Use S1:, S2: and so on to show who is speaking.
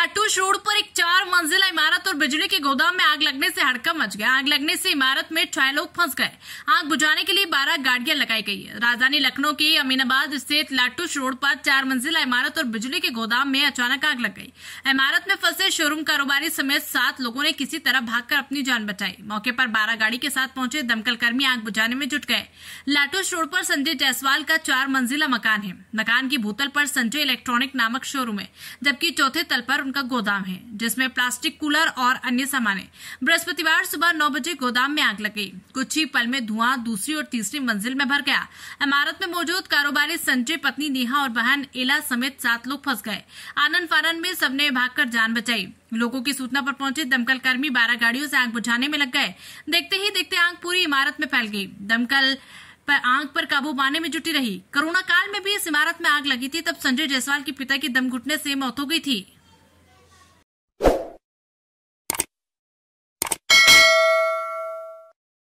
S1: लाटूश road पर एक चार मंजिला इमारत और बिजली के गोदाम में आग लगने से हड़कम मच गया आग लगने से इमारत में छह लोग फंस गए आग बुझाने के लिए बारह गाड़ियां लगाई गई है राजधानी लखनऊ के अमीनाबाद स्थित लाटूश रोड पर चार मंजिला इमारत और बिजली के गोदाम में अचानक आग लग गई इमारत में फंसे शोरूम कारोबारी समेत सात लोगों ने किसी तरह भाग अपनी जान बचाई मौके पर बारह गाड़ी के साथ पहुंचे दमकल कर्मी आग बुझाने में जुट गए लाटूश रोड पर संजय जायसवाल का चार मंजिला मकान है मकान की भूतल पर संजय इलेक्ट्रॉनिक नामक शोरूम है जबकि चौथे तल पर उनका गोदाम है जिसमें प्लास्टिक कूलर और अन्य सामान है बृहस्पतिवार सुबह नौ बजे गोदाम में आग लग गई कुछ ही पल में धुआं दूसरी और तीसरी मंजिल में भर गया इमारत में मौजूद कारोबारी संजय पत्नी नेहा और बहन एला समेत सात लोग फंस गए आनंद फारन में सबने भाग जान बचाई लोगों की सूचना पर पहुंचे दमकल कर्मी बारह गाड़ियों से आग बुझाने में लग गए देखते ही देखते आग पूरी इमारत में फैल गई दमकल पर आग पर काबू पाने में जुटी रही कोरोना काल में भी इस इमारत में आग लगी थी तब संजय जायसवाल के पिता की दम घुटने से मौत हो गई थी